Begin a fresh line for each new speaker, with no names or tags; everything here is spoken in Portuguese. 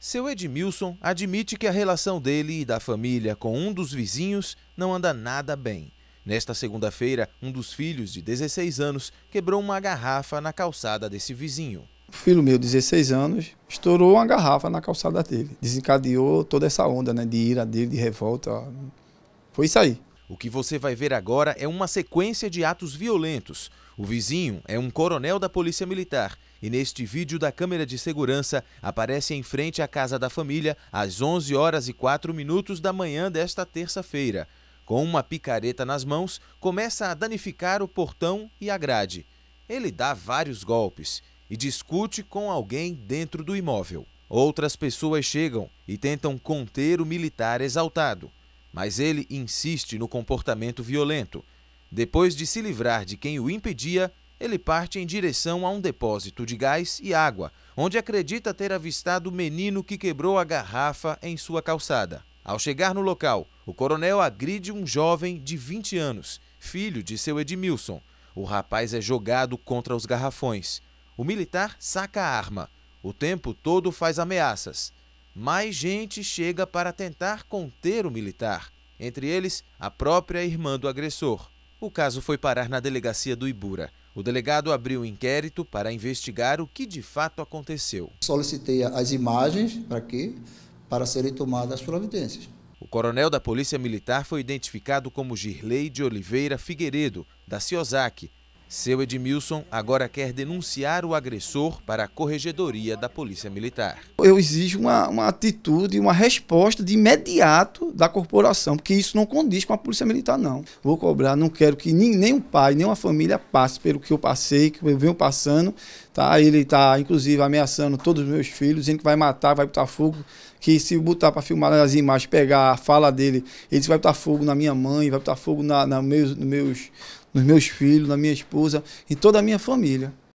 Seu Edmilson admite que a relação dele e da família com um dos vizinhos não anda nada bem. Nesta segunda-feira, um dos filhos de 16 anos quebrou uma garrafa na calçada desse vizinho.
O filho meu, 16 anos, estourou uma garrafa na calçada dele. Desencadeou toda essa onda né, de ira dele, de revolta. Foi isso aí.
O que você vai ver agora é uma sequência de atos violentos. O vizinho é um coronel da Polícia Militar e neste vídeo da câmera de segurança aparece em frente à casa da família às 11 horas e 4 minutos da manhã desta terça-feira. Com uma picareta nas mãos, começa a danificar o portão e a grade. Ele dá vários golpes e discute com alguém dentro do imóvel. Outras pessoas chegam e tentam conter o militar exaltado, mas ele insiste no comportamento violento. Depois de se livrar de quem o impedia, ele parte em direção a um depósito de gás e água, onde acredita ter avistado o menino que quebrou a garrafa em sua calçada. Ao chegar no local, o coronel agride um jovem de 20 anos, filho de seu Edmilson. O rapaz é jogado contra os garrafões. O militar saca a arma. O tempo todo faz ameaças. Mais gente chega para tentar conter o militar, entre eles a própria irmã do agressor. O caso foi parar na delegacia do Ibura. O delegado abriu o um inquérito para investigar o que de fato aconteceu.
Solicitei as imagens para que para serem tomadas
as providências. O coronel da Polícia Militar foi identificado como Girley de Oliveira Figueiredo, da Ciosaque. Seu Edmilson agora quer denunciar o agressor para a corregedoria da Polícia Militar.
Eu exijo uma, uma atitude, uma resposta de imediato da corporação, porque isso não condiz com a Polícia Militar, não. Vou cobrar, não quero que nem, nem um pai, nem uma família passe pelo que eu passei, que eu venho passando. Tá? Ele está, inclusive, ameaçando todos os meus filhos, dizendo que vai matar, vai botar fogo, que se botar para filmar as imagens, pegar a fala dele, ele disse, vai botar fogo na minha mãe, vai botar fogo na, na meus,
meus, nos meus filhos, na minha esposa, em toda a minha família.